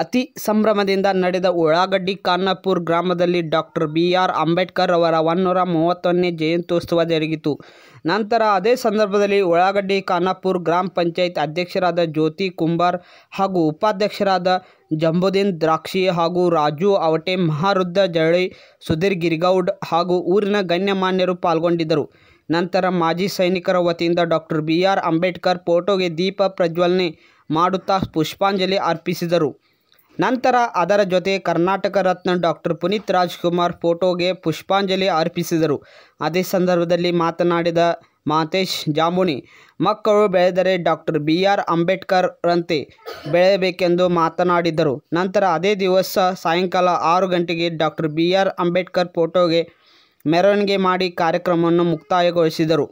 ಅತಿ ಸಂಭ್ರಮದಿಂದ ನಡೆದ ಉಳ್ಳಾಗಡ್ಡಿ ಖಾನಾಪುರ ಗ್ರಾಮದಲ್ಲಿ ಡಾಕ್ಟರ್ ಬಿ ಆರ್ ಅಂಬೇಡ್ಕರ್ ಅವರ ಒನ್ನೂರ ಮೂವತ್ತೊಂದನೇ ಜಯಂತ್ಯೋತ್ಸವ ಜರುಗಿತು ನಂತರ ಅದೇ ಸಂದರ್ಭದಲ್ಲಿ ಉಳ್ಳಾಗಡ್ಡಿ ಖಾನಾಪುರ ಗ್ರಾಮ ಪಂಚಾಯತ್ ಅಧ್ಯಕ್ಷರಾದ ಜ್ಯೋತಿ ಕುಂಬಾರ್ ಹಾಗೂ ಉಪಾಧ್ಯಕ್ಷರಾದ ಜಂಬುದೀನ್ ದ್ರಾಕ್ಷಿ ಹಾಗೂ ರಾಜು ಅವಟೆ ಮಹಾರುದ್ಧ ಜಳಿ ಸುಧೀರ್ ಗಿರಿಗೌಡ್ ಹಾಗೂ ಊರಿನ ಗಣ್ಯಮಾನ್ಯರು ಪಾಲ್ಗೊಂಡಿದ್ದರು ನಂತರ ಮಾಜಿ ಸೈನಿಕರ ವತಿಯಿಂದ ಡಾಕ್ಟರ್ ಬಿ ಆರ್ ಅಂಬೇಡ್ಕರ್ ಫೋಟೋಗೆ ದೀಪ ಪ್ರಜ್ವಲನೆ ಮಾಡುತ್ತಾ ಪುಷ್ಪಾಂಜಲಿ ಅರ್ಪಿಸಿದರು ನಂತರ ಅದರ ಜೊತೆ ಕರ್ನಾಟಕ ರತ್ನ ಡಾಕ್ಟರ್ ಪುನೀತ್ ರಾಜ್ಕುಮಾರ್ ಫೋಟೋಗೆ ಪುಷ್ಪಾಂಜಲಿ ಅರ್ಪಿಸಿದರು ಅದೇ ಸಂದರ್ಭದಲ್ಲಿ ಮಾತನಾಡಿದ ಮಾತೇಶ್ ಜಾಮುನಿ ಮಕ್ಕಳು ಬೆಳೆದರೆ ಡಾಕ್ಟರ್ ಬಿ ಆರ್ ಅಂಬೇಡ್ಕರ್ರಂತೆ ಬೆಳೆಯಬೇಕೆಂದು ಮಾತನಾಡಿದರು ನಂತರ ಅದೇ ದಿವಸ ಸಾಯಂಕಾಲ ಆರು ಗಂಟೆಗೆ ಡಾಕ್ಟರ್ ಬಿ ಆರ್ ಅಂಬೇಡ್ಕರ್ ಫೋಟೋಗೆ ಮೆರವಣಿಗೆ ಮಾಡಿ ಕಾರ್ಯಕ್ರಮವನ್ನು ಮುಕ್ತಾಯಗೊಳಿಸಿದರು